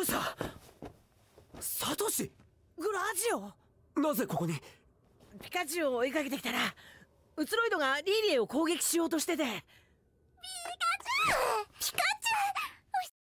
勇者サトシグラジオなぜここにピカチュウを追いかけてきたらウツロイドがリーリエを攻撃しようとしててピカ